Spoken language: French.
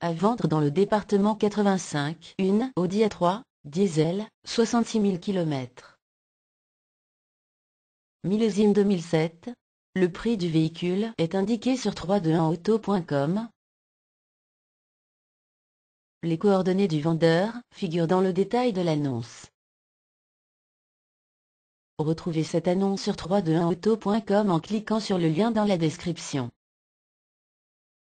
à vendre dans le département 85 une Audi A3, diesel, 66 000 km. Millésime 2007, le prix du véhicule est indiqué sur 321auto.com. Les coordonnées du vendeur figurent dans le détail de l'annonce. Retrouvez cette annonce sur 321auto.com en cliquant sur le lien dans la description.